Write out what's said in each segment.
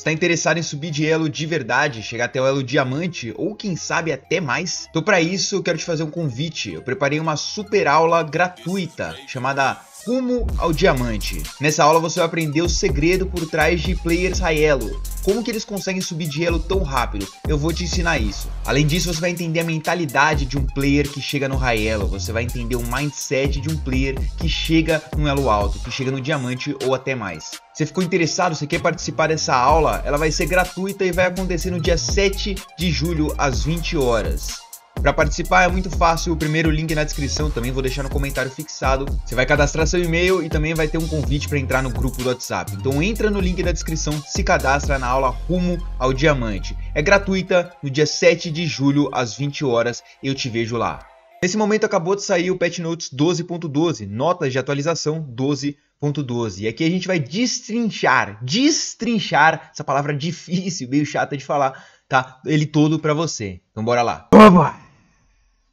está interessado em subir de elo de verdade, chegar até o elo diamante ou quem sabe até mais? Então para isso eu quero te fazer um convite. Eu preparei uma super aula gratuita chamada Rumo ao Diamante. Nessa aula você vai aprender o segredo por trás de players high elo, como que eles conseguem subir de elo tão rápido? Eu vou te ensinar isso. Além disso, você vai entender a mentalidade de um player que chega no high elo, você vai entender o mindset de um player que chega no elo alto, que chega no diamante ou até mais. Você ficou interessado? Você quer participar dessa aula? Ela vai ser gratuita e vai acontecer no dia 7 de julho às 20 horas. Para participar é muito fácil, o primeiro link é na descrição também vou deixar no comentário fixado. Você vai cadastrar seu e-mail e também vai ter um convite para entrar no grupo do WhatsApp. Então entra no link da descrição, se cadastra na aula Rumo ao Diamante. É gratuita no dia 7 de julho às 20 horas. Eu te vejo lá. Nesse momento acabou de sair o Patch Notes 12.12, notas de atualização 12.12. .12. E aqui a gente vai destrinchar, destrinchar essa palavra difícil, meio chata de falar, tá? Ele todo para você. Então bora lá.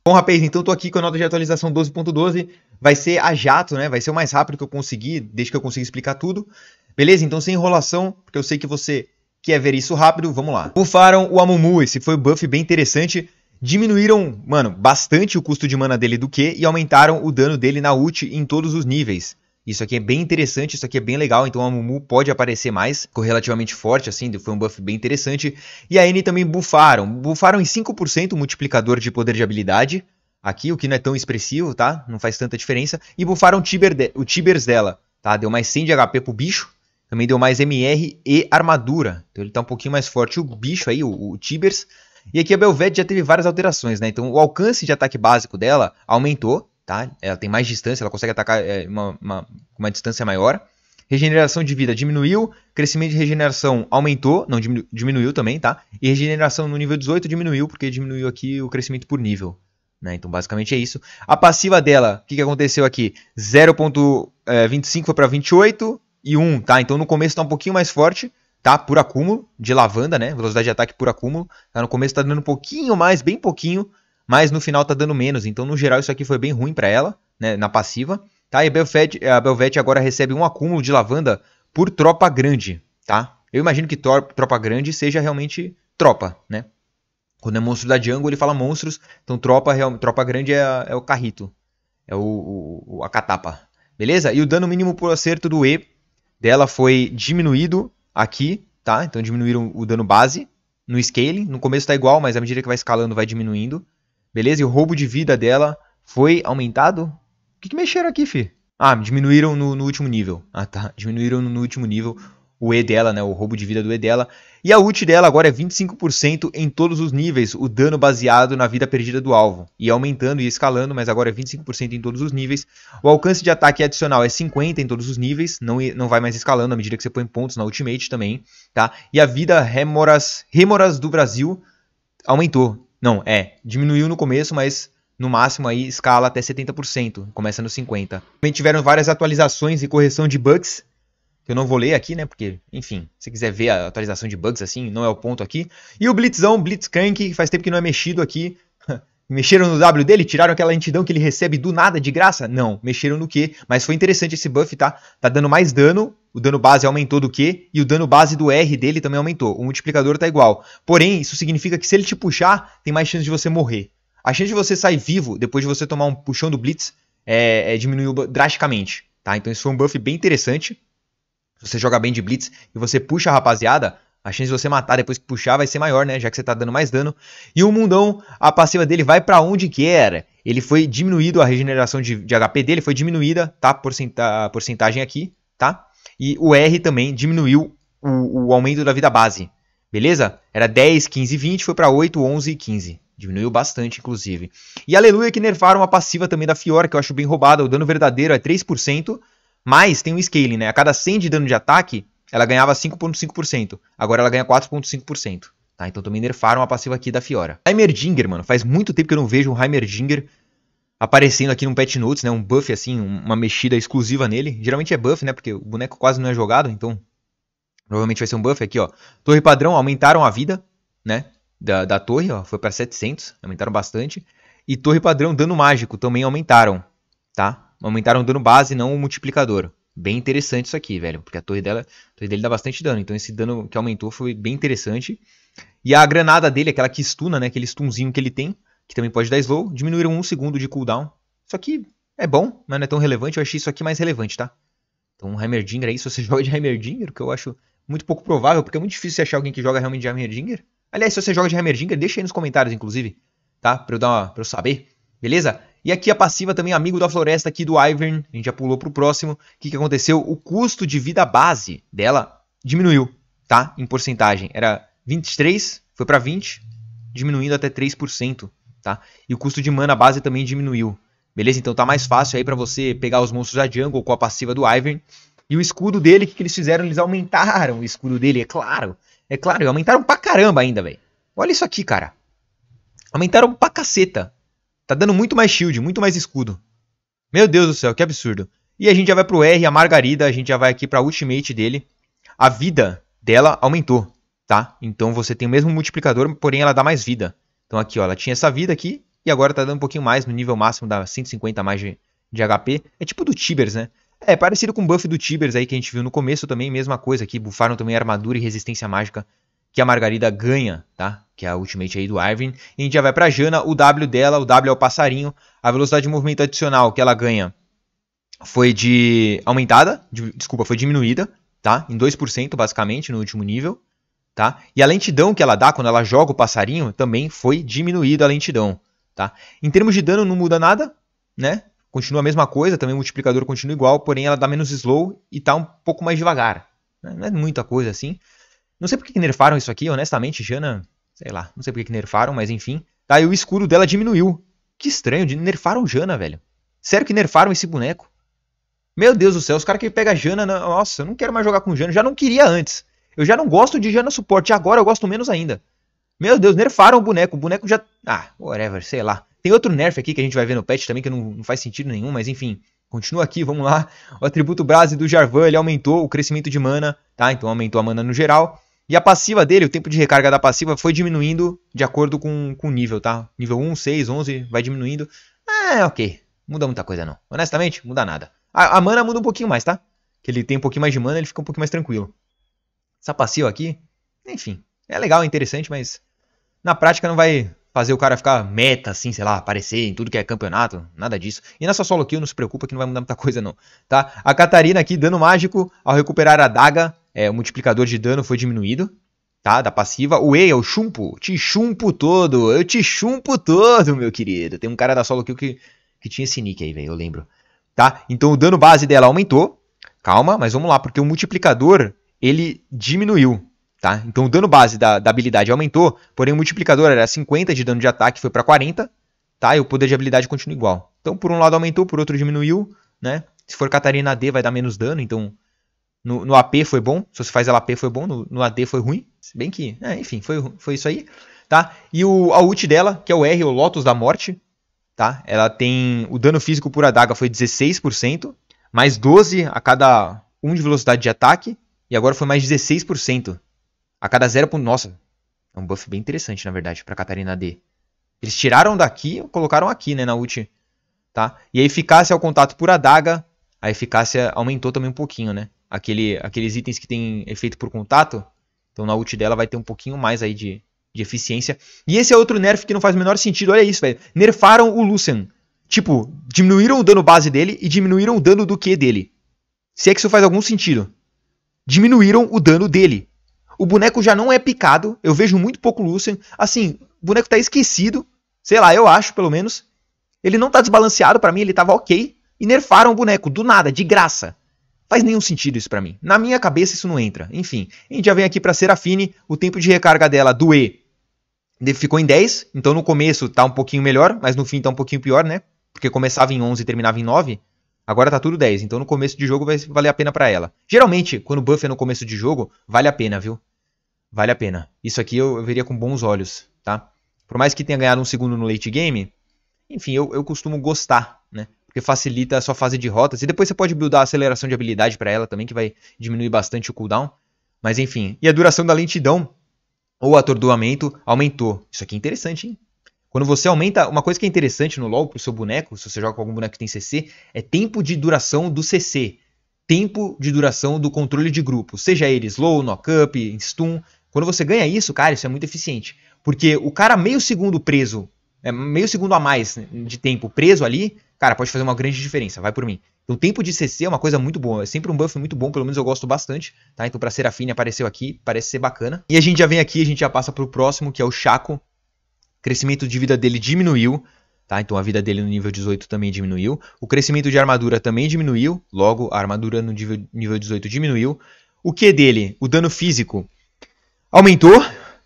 Bom, rapaz, então estou aqui com a nota de atualização 12.12. Vai ser a jato, né? Vai ser o mais rápido que eu conseguir, desde que eu consiga explicar tudo. Beleza? Então, sem enrolação, porque eu sei que você quer ver isso rápido, vamos lá. Bufaram o Amumu, esse foi o um buff bem interessante. Diminuíram, mano, bastante o custo de mana dele do Q e aumentaram o dano dele na ult em todos os níveis. Isso aqui é bem interessante, isso aqui é bem legal, então a Mumu pode aparecer mais, ficou relativamente forte, assim, foi um buff bem interessante. E a N também bufaram, bufaram em 5% o multiplicador de poder de habilidade, aqui, o que não é tão expressivo, tá? Não faz tanta diferença. E bufaram o, Tiber de, o Tibers dela, tá? Deu mais 100 de HP pro bicho, também deu mais MR e armadura, então ele tá um pouquinho mais forte. O bicho aí, o, o Tibers, e aqui a Belvete já teve várias alterações, né? Então o alcance de ataque básico dela aumentou tá? Ela tem mais distância, ela consegue atacar é, uma, uma, uma distância maior. Regeneração de vida diminuiu, crescimento de regeneração aumentou, não diminu diminuiu também, tá? E regeneração no nível 18 diminuiu porque diminuiu aqui o crescimento por nível, né? Então basicamente é isso. A passiva dela, o que, que aconteceu aqui? 0.25 foi para 28 e 1, tá? Então no começo está um pouquinho mais forte, tá? Por acúmulo de lavanda, né? Velocidade de ataque por acúmulo. Tá? No começo está dando um pouquinho mais, bem pouquinho, mas no final tá dando menos. Então, no geral, isso aqui foi bem ruim para ela, né, na passiva. Tá? E a Belvet, a Belvet agora recebe um acúmulo de lavanda por tropa grande, tá? Eu imagino que tropa grande seja realmente tropa, né? Quando é monstro da jungle, ele fala monstros, então tropa, tropa grande é, é o carrito, é o, o, a catapa. Beleza? E o dano mínimo por acerto do E dela foi diminuído aqui, tá? Então diminuíram o dano base no scaling. No começo tá igual, mas à medida que vai escalando vai diminuindo. Beleza? E o roubo de vida dela foi aumentado? O que, que mexeram aqui, fi? Ah, diminuíram no, no, último nível. Ah, tá. Diminuíram no, no último nível o E dela, né? O roubo de vida do E dela. E a ult dela agora é 25% em todos os níveis, o dano baseado na vida perdida do alvo. E aumentando e escalando, mas agora é 25% em todos os níveis. O alcance de ataque adicional é 50 em todos os níveis, não, não vai mais escalando à medida que você põe pontos na ultimate também, tá? E a vida Remoras, Remoras do Brasil aumentou não, é, diminuiu no começo, mas no máximo aí escala até 70%, começa no 50. Também tiveram várias atualizações e correção de bugs, que eu não vou ler aqui, né, porque, enfim, se quiser ver a atualização de bugs assim, não é o ponto aqui. E o Blitzão, Blitzcrank, faz tempo que não é mexido aqui, Mexeram no W dele? Tiraram aquela lentidão que ele recebe do nada, de graça? Não, mexeram no Q, mas foi interessante esse buff, tá? Tá dando mais dano, o dano base aumentou do Q, e o dano base do R dele também aumentou, o multiplicador tá igual. Porém, isso significa que se ele te puxar, tem mais chance de você morrer. A chance de você sair vivo, depois de você tomar um puxão do Blitz, é, é, diminuiu drasticamente, tá? Então isso foi um buff bem interessante. Se você joga bem de Blitz e você puxa a rapaziada, a chance de você matar depois que puxar vai ser maior, né? Já que você tá dando mais dano. E o mundão, a passiva dele vai para onde quer. Ele foi diminuído, a regeneração de, de HP dele foi diminuída, tá? Porcenta, porcentagem aqui, tá? E o R também diminuiu o, o aumento da vida base, beleza? Era 10, 15, 20, foi para 8, 11 e 15. Diminuiu bastante, inclusive. E aleluia que nerfaram a passiva também da Fiora, que eu acho bem roubada. O dano verdadeiro é 3%, mas tem um scaling, né? A cada 100 de dano de ataque, ela ganhava 5,5%. Agora ela ganha 4,5%. Tá, então também nerfaram a passiva aqui da Fiora. Heimerdinger, mano. Faz muito tempo que eu não vejo um Heimerdinger aparecendo aqui num Pet Notes, né? Um buff, assim, uma mexida exclusiva nele. Geralmente é buff, né? Porque o boneco quase não é jogado, então... Provavelmente vai ser um buff aqui, ó. Torre padrão, aumentaram a vida, né? Da, da torre, ó. Foi para 700, aumentaram bastante. E torre padrão, dano mágico, também aumentaram, tá? Aumentaram o dano base, não o multiplicador bem interessante isso aqui, velho. Porque a torre dela, a torre dele dá bastante dano. Então esse dano que aumentou foi bem interessante. E a granada dele, aquela que stuna, né? Aquele stunzinho que ele tem, que também pode dar slow, diminuíram um segundo de cooldown. Isso aqui é bom, mas não é tão relevante. Eu achei isso aqui mais relevante, tá? Então um Heimerdinger aí, se você joga de Heimerdinger, que eu acho muito pouco provável, porque é muito difícil você achar alguém que joga realmente de Heimerdinger. Aliás, se você joga de Heimerdinger, deixa aí nos comentários, inclusive, tá? Pra eu, dar uma, pra eu saber Beleza? E aqui a passiva também, amigo da floresta aqui do Ivern, a gente já pulou para o próximo. O que, que aconteceu? O custo de vida base dela diminuiu, tá? Em porcentagem. Era 23, foi para 20, diminuindo até 3%, tá? E o custo de mana base também diminuiu. Beleza? Então tá mais fácil aí para você pegar os monstros da jungle com a passiva do Ivern. E o escudo dele, o que, que eles fizeram? Eles aumentaram o escudo dele, é claro. É claro, aumentaram pra caramba ainda, velho. Olha isso aqui, cara. Aumentaram pra caceta Tá dando muito mais shield, muito mais escudo. Meu Deus do céu, que absurdo. E a gente já vai pro R, a Margarida, a gente já vai aqui pra ultimate dele. A vida dela aumentou, tá? Então você tem o mesmo multiplicador, porém ela dá mais vida. Então aqui, ó, ela tinha essa vida aqui e agora tá dando um pouquinho mais, no nível máximo dá 150 a mais de, de HP. É tipo do Tibers, né? É parecido com o buff do Tibers aí que a gente viu no começo também, mesma coisa aqui. Bufaram também armadura e resistência mágica que a Margarida ganha, tá? Que é a ultimate aí do Arvin. E a gente já vai pra Jana, o W dela, o W é o passarinho. A velocidade de movimento adicional que ela ganha foi de aumentada, de, desculpa, foi diminuída, tá? Em 2% basicamente no último nível, tá? E a lentidão que ela dá quando ela joga o passarinho também foi diminuída a lentidão, tá? Em termos de dano não muda nada, né? Continua a mesma coisa, também o multiplicador continua igual, porém ela dá menos slow e tá um pouco mais devagar. Né? Não é muita coisa assim. Não sei por que nerfaram isso aqui, honestamente, Jana. Sei lá, não sei por que nerfaram, mas enfim. Tá, e o escuro dela diminuiu. Que estranho, nerfaram Jana, velho. Sério que nerfaram esse boneco? Meu Deus do céu, os caras que pegam Jana. Nossa, eu não quero mais jogar com Jana. Já não queria antes. Eu já não gosto de Jana suporte. Agora eu gosto menos ainda. Meu Deus, nerfaram o boneco. O boneco já. Ah, whatever, sei lá. Tem outro nerf aqui que a gente vai ver no patch também, que não, não faz sentido nenhum, mas enfim. Continua aqui, vamos lá. O atributo base do Jarvan, ele aumentou o crescimento de mana, tá? Então aumentou a mana no geral. E a passiva dele, o tempo de recarga da passiva foi diminuindo de acordo com, com o nível, tá? Nível 1, 6, 11, vai diminuindo. É, ok. Muda muita coisa não. Honestamente, muda nada. A, a mana muda um pouquinho mais, tá? Que ele tem um pouquinho mais de mana, ele fica um pouquinho mais tranquilo. Essa passiva aqui, enfim. É legal, é interessante, mas na prática não vai fazer o cara ficar meta, assim, sei lá, aparecer em tudo que é campeonato, nada disso. E nessa é solo kill não se preocupa que não vai mudar muita coisa não, tá? A Catarina aqui, dano mágico ao recuperar a daga, é, o multiplicador de dano foi diminuído, tá? Da passiva. O E é o chumpo. Te chumpo todo. Eu te chumpo todo, meu querido. Tem um cara da solo aqui que, que tinha esse nick aí, velho. Eu lembro. Tá? Então o dano base dela aumentou. Calma, mas vamos lá, porque o multiplicador ele diminuiu. Tá? Então o dano base da, da habilidade aumentou, porém o multiplicador era 50 de dano de ataque, foi para 40, tá? E o poder de habilidade continua igual. Então por um lado aumentou, por outro diminuiu, né? Se for Catarina D vai dar menos dano, então no, no AP foi bom, se você faz AP foi bom, no, no AD foi ruim, se bem que, é, enfim, foi, foi isso aí, tá? E o, a ult dela, que é o R, o Lotus da Morte, tá? Ela tem, o dano físico por adaga foi 16%, mais 12 a cada 1 de velocidade de ataque, e agora foi mais 16%. A cada 0, nossa, é um buff bem interessante, na verdade, pra Catarina D. Eles tiraram daqui e colocaram aqui, né, na ult. Tá? E a eficácia ao contato por adaga, a eficácia aumentou também um pouquinho, né? aquele, aqueles itens que tem efeito por contato. Então na ult dela vai ter um pouquinho mais aí de, de eficiência. E esse é outro nerf que não faz o menor sentido. Olha isso, velho. Nerfaram o Lucian. Tipo, diminuíram o dano base dele e diminuíram o dano do Q dele. Se é que isso faz algum sentido. Diminuíram o dano dele. O boneco já não é picado. Eu vejo muito pouco Lucian. Assim, o boneco tá esquecido. Sei lá, eu acho, pelo menos. Ele não tá desbalanceado para mim, ele tava ok. E nerfaram o boneco, do nada, de graça. Faz nenhum sentido isso para mim. Na minha cabeça isso não entra. Enfim, a gente já vem aqui para Serafine, o tempo de recarga dela do E ficou em 10, então no começo tá um pouquinho melhor, mas no fim tá um pouquinho pior, né? Porque começava em 11 e terminava em 9. Agora tá tudo 10, então no começo de jogo vai valer a pena para ela. Geralmente, quando buff é no começo de jogo, vale a pena, viu? Vale a pena. Isso aqui eu veria com bons olhos, tá? Por mais que tenha ganhado um segundo no late game, enfim, eu, eu costumo gostar, né? que facilita a sua fase de rotas. E depois você pode buildar a aceleração de habilidade para ela também, que vai diminuir bastante o cooldown. Mas enfim, e a duração da lentidão ou atordoamento aumentou. Isso aqui é interessante, hein? Quando você aumenta, uma coisa que é interessante no LoL pro seu boneco, se você joga com algum boneco que tem CC, é tempo de duração do CC. Tempo de duração do controle de grupo, seja ele slow, knock-up, stun. Quando você ganha isso, cara, isso é muito eficiente. Porque o cara meio segundo preso, é, meio segundo a mais de tempo preso ali, cara, pode fazer uma grande diferença, vai por mim. O tempo de CC é uma coisa muito boa, é sempre um buff muito bom, pelo menos eu gosto bastante, tá? Então pra Serafine apareceu aqui, parece ser bacana. E a gente já vem aqui, a gente já passa pro próximo, que é o Chaco. O crescimento de vida dele diminuiu, tá? Então a vida dele no nível 18 também diminuiu. O crescimento de armadura também diminuiu, logo a armadura no nível 18 diminuiu. O Q dele, o dano físico, aumentou,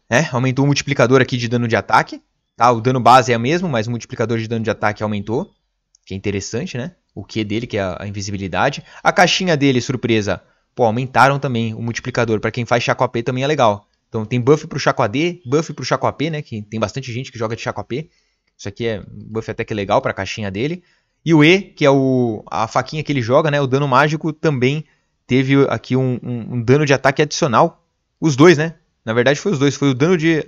né? Aumentou o multiplicador aqui de dano de ataque, tá? O dano base é o mesmo, mas o multiplicador de dano de ataque aumentou que é interessante, né? O Q dele, que é a invisibilidade. A caixinha dele, surpresa, pô, aumentaram também o multiplicador. Para quem faz Chaco AP também é legal. Então tem buff pro Chaco AD, buff pro Chaco AP, né? Que tem bastante gente que joga de Chaco AP. Isso aqui é buff até que é legal para a caixinha dele. E o E, que é o, a faquinha que ele joga, né? O dano mágico também teve aqui um, um, um dano de ataque adicional. Os dois, né? Na verdade foi os dois. Foi o dano de...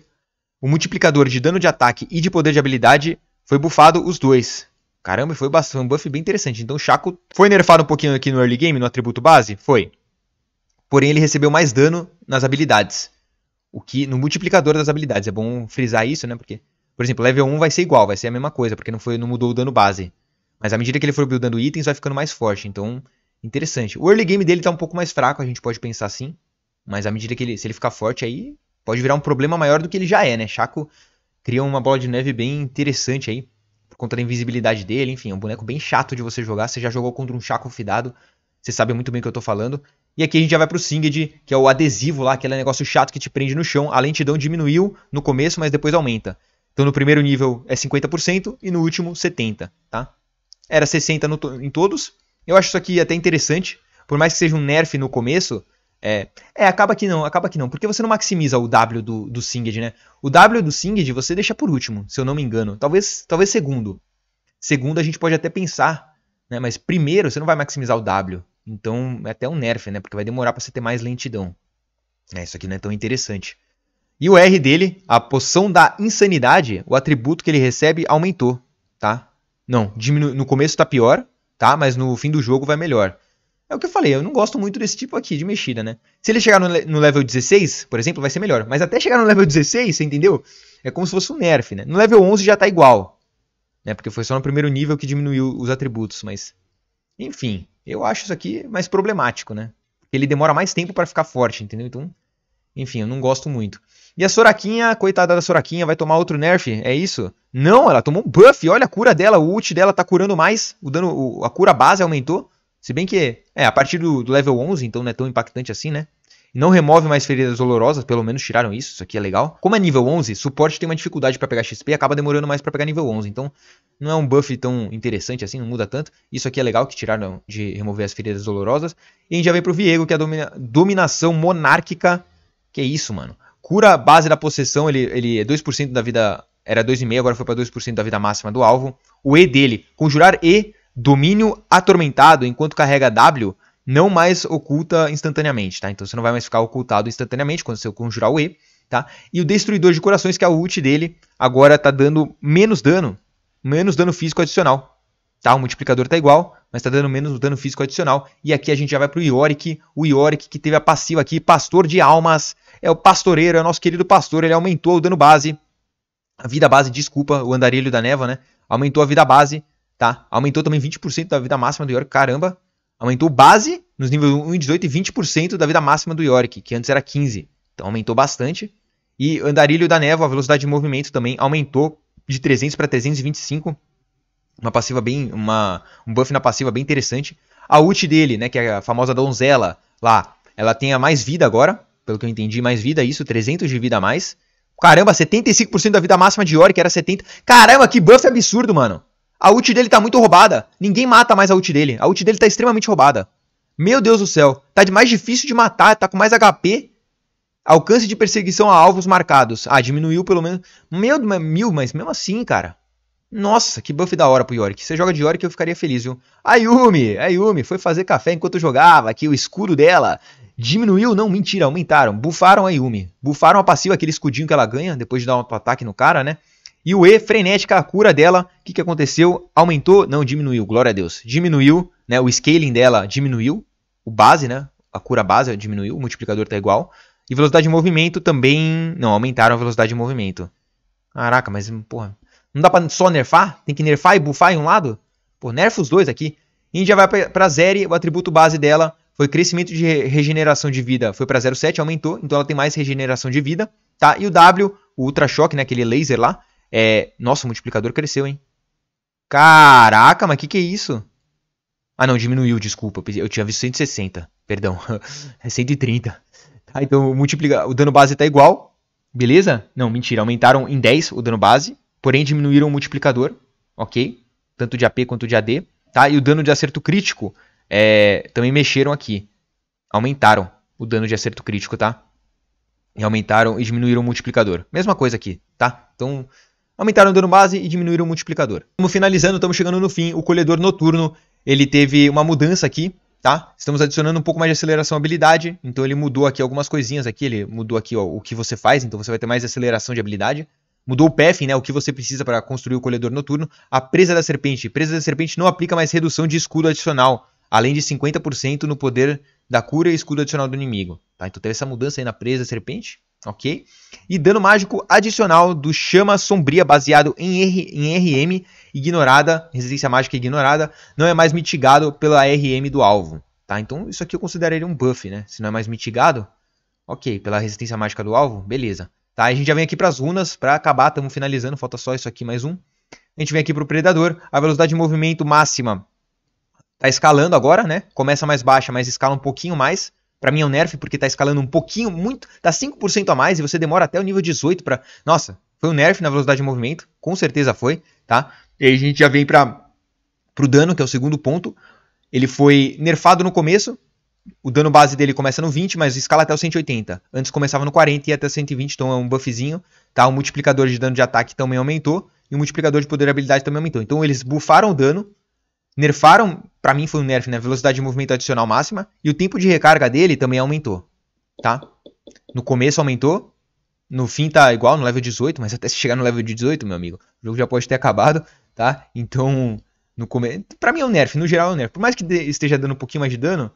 O multiplicador de dano de ataque e de poder de habilidade foi bufado os dois. Caramba, foi, um buff bem interessante. Então o Shaco foi nerfado um pouquinho aqui no early game, no atributo base? Foi. Porém, ele recebeu mais dano nas habilidades. O que no multiplicador das habilidades. É bom frisar isso, né? Porque, por exemplo, level 1 vai ser igual, vai ser a mesma coisa, porque não, foi, não mudou o dano base. Mas à medida que ele for buildando itens, vai ficando mais forte. Então, interessante. O early game dele tá um pouco mais fraco, a gente pode pensar assim. Mas à medida que ele, se ele ficar forte aí, pode virar um problema maior do que ele já é, né? Chaco cria uma bola de neve bem interessante aí contra a invisibilidade dele, enfim, é um boneco bem chato de você jogar. Você já jogou contra um Chaco Fidado, você sabe muito bem o que eu tô falando. E aqui a gente já vai pro Singed, que é o adesivo lá, aquele é negócio chato que te prende no chão. A lentidão diminuiu no começo, mas depois aumenta. Então no primeiro nível é 50% e no último 70%, tá? Era 60% no, em todos. Eu acho isso aqui até interessante. Por mais que seja um nerf no começo, é, é, acaba que não, acaba que não. Porque você não maximiza o W do, do Singed, né? O W do Singed você deixa por último, se eu não me engano. Talvez, talvez segundo. Segundo a gente pode até pensar, né? Mas primeiro você não vai maximizar o W. Então é até um nerf, né? Porque vai demorar para você ter mais lentidão. É, isso aqui não é tão interessante. E o R dele, a poção da insanidade, o atributo que ele recebe aumentou, tá? Não, diminu... no começo tá pior, tá? Mas no fim do jogo vai melhor. É o que eu falei, eu não gosto muito desse tipo aqui de mexida, né? Se ele chegar no, no, level 16, por exemplo, vai ser melhor. Mas até chegar no level 16, você entendeu? É como se fosse um nerf, né? No level 11 já tá igual. Né? Porque foi só no primeiro nível que diminuiu os atributos, mas... Enfim, eu acho isso aqui mais problemático, né? Porque ele demora mais tempo para ficar forte, entendeu? Então, enfim, eu não gosto muito. E a Soraquinha, coitada da Soraquinha, vai tomar outro nerf, é isso? Não, ela tomou um buff, olha a cura dela, o ult dela tá curando mais, o dano, a cura base aumentou. Se bem que, é, a partir do, do level 11, então não é tão impactante assim, né? não remove mais feridas dolorosas, pelo menos tiraram isso, isso aqui é legal. Como é nível 11, suporte tem uma dificuldade para pegar XP e acaba demorando mais para pegar nível 11, então não é um buff tão interessante assim, não muda tanto. Isso aqui é legal que tiraram de remover as feridas dolorosas. E a gente já vem pro Viego, que é a domina dominação monárquica. Que é isso, mano. Cura base da possessão, ele, ele é 2% da vida... Era 2,5, agora foi para 2% da vida máxima do alvo. O E dele, conjurar E Domínio atormentado enquanto carrega W não mais oculta instantaneamente, tá? Então você não vai mais ficar ocultado instantaneamente quando você conjurar o E, tá? E o Destruidor de Corações, que é o ult dele, agora tá dando menos dano, menos dano físico adicional, tá? O multiplicador tá igual, mas tá dando menos dano físico adicional. E aqui a gente já vai pro Yorick, o Yorick que teve a passiva aqui, Pastor de Almas, é o pastoreiro, é o nosso querido pastor, ele aumentou o dano base, a vida base, desculpa, o andarilho da neva, né? Aumentou a vida base, tá? Aumentou também 20% da vida máxima do York, caramba. Aumentou base nos níveis 1 e 18 e 20% da vida máxima do York, que antes era 15. Então aumentou bastante. E Andarilho da Névoa, a velocidade de movimento também aumentou de 300 para 325. Uma passiva bem, uma, um buff na passiva bem interessante. A ult dele, né, que é a famosa donzela lá, ela tem a mais vida agora, pelo que eu entendi, mais vida, isso, 300 de vida a mais. Caramba, 75% da vida máxima de Yorick era 70. Caramba, que buff absurdo, mano. A ult dele tá muito roubada. Ninguém mata mais a ult dele. A ult dele tá extremamente roubada. Meu Deus do céu. Tá de mais difícil de matar, tá com mais HP. Alcance de perseguição a alvos marcados. Ah, diminuiu pelo menos. Meu, mil, mas mesmo assim, cara. Nossa, que buff da hora pro Yorick. Você joga de Yorick, eu ficaria feliz, viu? A Yumi, a Yumi foi fazer café enquanto eu jogava aqui o escudo dela. Diminuiu? Não, mentira, aumentaram. Bufaram a Yumi. Bufaram a passiva, aquele escudinho que ela ganha depois de dar um ataque no cara, né? E o E, frenética, a cura dela, o que, que aconteceu? Aumentou? Não, diminuiu, glória a Deus. Diminuiu, né? O scaling dela diminuiu, o base, né? A cura base diminuiu, o multiplicador tá igual. E velocidade de movimento também... Não, aumentaram a velocidade de movimento. Caraca, mas, porra... Não dá pra só nerfar? Tem que nerfar e buffar em um lado? Pô, nerfa os dois aqui. E já vai pra, zero. Zeri, o atributo base dela foi crescimento de regeneração de vida. Foi pra 0,7, aumentou, então ela tem mais regeneração de vida, tá? E o W, o Ultra choque né? Aquele laser lá, é, nossa, o multiplicador cresceu, hein? Caraca, mas que que é isso? Ah, não, diminuiu, desculpa. Eu tinha visto 160, perdão. É 130. Tá, então multiplica... o dano base tá igual, beleza? Não, mentira, aumentaram em 10 o dano base, porém diminuíram o multiplicador, ok? Tanto de AP quanto de AD, tá? E o dano de acerto crítico é... também mexeram aqui. Aumentaram o dano de acerto crítico, tá? E aumentaram e diminuíram o multiplicador. Mesma coisa aqui, tá? Então, aumentaram o dano base e diminuíram o multiplicador. Estamos finalizando, estamos chegando no fim. O colhedor noturno, ele teve uma mudança aqui, tá? Estamos adicionando um pouco mais de aceleração à habilidade, então ele mudou aqui algumas coisinhas aqui, ele mudou aqui ó, o que você faz, então você vai ter mais aceleração de habilidade. Mudou o path, né, o que você precisa para construir o colhedor noturno. A presa da serpente, presa da serpente não aplica mais redução de escudo adicional, além de 50% no poder da cura e escudo adicional do inimigo, tá? Então teve essa mudança aí na presa da serpente ok? E dano mágico adicional do Chama Sombria baseado em, R, em RM ignorada, resistência mágica ignorada, não é mais mitigado pela RM do alvo, tá? Então isso aqui eu consideraria um buff, né? Se não é mais mitigado, ok, pela resistência mágica do alvo, beleza. Tá, a gente já vem aqui para as runas para acabar, estamos finalizando, falta só isso aqui mais um. A gente vem aqui para o Predador, a velocidade de movimento máxima está escalando agora, né? Começa mais baixa, mas escala um pouquinho mais. Para mim é um nerf porque tá escalando um pouquinho, muito, tá 5% a mais e você demora até o nível 18 para, nossa, foi um nerf na velocidade de movimento, com certeza foi, tá? E aí a gente já vem para pro dano, que é o segundo ponto. Ele foi nerfado no começo, o dano base dele começa no 20, mas escala até o 180. Antes começava no 40 e até 120, então é um buffzinho, tá? O multiplicador de dano de ataque também aumentou e o multiplicador de poder e habilidade também aumentou. Então eles bufaram o dano Nerfaram, para mim foi um nerf, né? Velocidade de movimento adicional máxima. E o tempo de recarga dele também aumentou. Tá? No começo aumentou. No fim tá igual, no level 18. Mas até se chegar no level 18, meu amigo, o jogo já pode ter acabado. Tá? Então, no começo. Pra mim é um nerf, no geral é um nerf. Por mais que esteja dando um pouquinho mais de dano,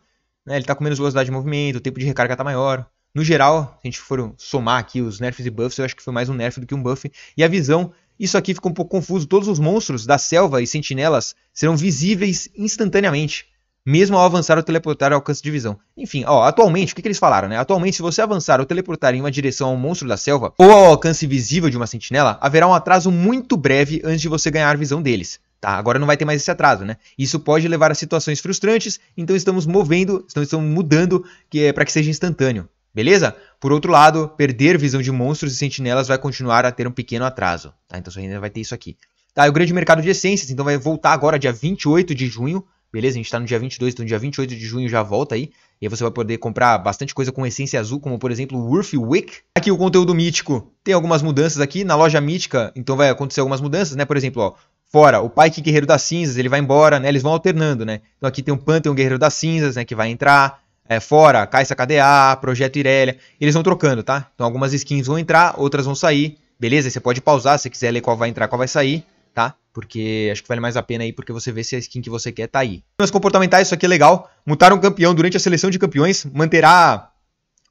né? Ele tá com menos velocidade de movimento, o tempo de recarga tá maior. No geral, se a gente for somar aqui os nerfs e buffs, eu acho que foi mais um nerf do que um buff. E a visão isso aqui fica um pouco confuso. Todos os monstros da selva e sentinelas serão visíveis instantaneamente, mesmo ao avançar ou teleportar ao alcance de visão. Enfim, ó, atualmente, o que, que eles falaram, né? Atualmente, se você avançar ou teleportar em uma direção ao monstro da selva ou ao alcance visível de uma sentinela, haverá um atraso muito breve antes de você ganhar visão deles. Tá, agora não vai ter mais esse atraso, né? Isso pode levar a situações frustrantes, então estamos movendo, então estamos mudando que é para que seja instantâneo. Beleza? Por outro lado, perder visão de monstros e sentinelas vai continuar a ter um pequeno atraso. Tá? Então você ainda vai ter isso aqui. Tá, o grande mercado de essências, então vai voltar agora dia 28 de junho. Beleza? A gente tá no dia 22, então dia 28 de junho já volta aí. E aí você vai poder comprar bastante coisa com essência azul, como por exemplo o Worth Wick. Aqui o conteúdo mítico. Tem algumas mudanças aqui. Na loja mítica, então vai acontecer algumas mudanças, né? Por exemplo, ó, fora o Pike Guerreiro das Cinzas, ele vai embora, né? Eles vão alternando, né? Então aqui tem o Pantheon Guerreiro das Cinzas, né? Que vai entrar é, fora, Caixa KDA, Projeto Irelia, eles vão trocando, tá? Então algumas skins vão entrar, outras vão sair, beleza? Você pode pausar se quiser ler qual vai entrar, qual vai sair, tá? Porque acho que vale mais a pena aí, porque você vê se a skin que você quer tá aí. Nos comportamentais, isso aqui é legal. Mutar um campeão durante a seleção de campeões manterá,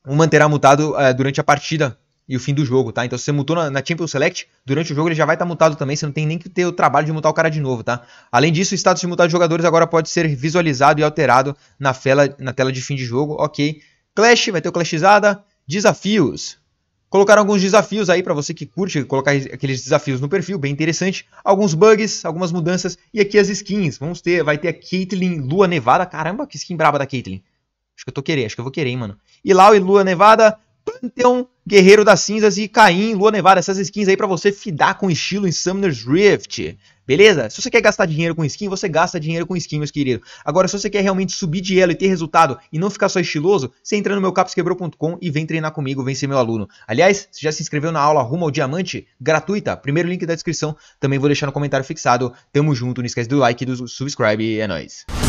um manterá mutado é, durante a partida e o fim do jogo, tá? Então se você mutou na, na Champions Select, durante o jogo ele já vai estar tá mutado também, você não tem nem que ter o trabalho de mutar o cara de novo, tá? Além disso, o status de mutar de jogadores agora pode ser visualizado e alterado na, fela, na tela de fim de jogo, ok. Clash, vai ter o Clashizada, desafios. Colocaram alguns desafios aí para você que curte colocar aqueles desafios no perfil, bem interessante. Alguns bugs, algumas mudanças e aqui as skins. Vamos ter, vai ter a Caitlyn Lua Nevada, caramba, que skin braba da Caitlyn. Acho que eu tô querendo, acho que eu vou querer, hein, mano. Ilau e Lua Nevada, Pantheon, Guerreiro das Cinzas e Caim, Lua Nevada. Essas skins aí para você fidar com estilo em Summoner's Rift. Beleza? Se você quer gastar dinheiro com skin, você gasta dinheiro com skin, meus queridos. Agora, se você quer realmente subir de elo e ter resultado e não ficar só estiloso, você entra no meu capsquebrou.com e vem treinar comigo, vem ser meu aluno. Aliás, se já se inscreveu na aula Rumo ao Diamante? Gratuita. Primeiro link da descrição. Também vou deixar no comentário fixado. Tamo junto, não esquece do like e do subscribe. É nóis.